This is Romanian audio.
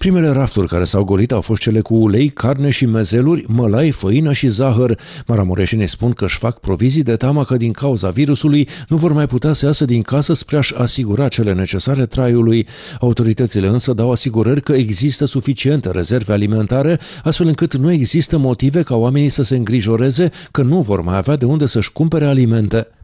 Primele rafturi care s-au golit au fost cele cu ulei, carne și mezeluri, mălai, făină și zahăr. Maramureșenii spun că își fac provizii de teamă că din cauza virusului nu vor mai putea să iasă din casă spre a-și asigura cele necesare traiului. Autoritățile însă dau asigurări că există suficiente rezerve alimentare, astfel încât nu există motive ca oamenii să se îngrijoreze că nu vor mai avea de unde să-și cumpere alimente.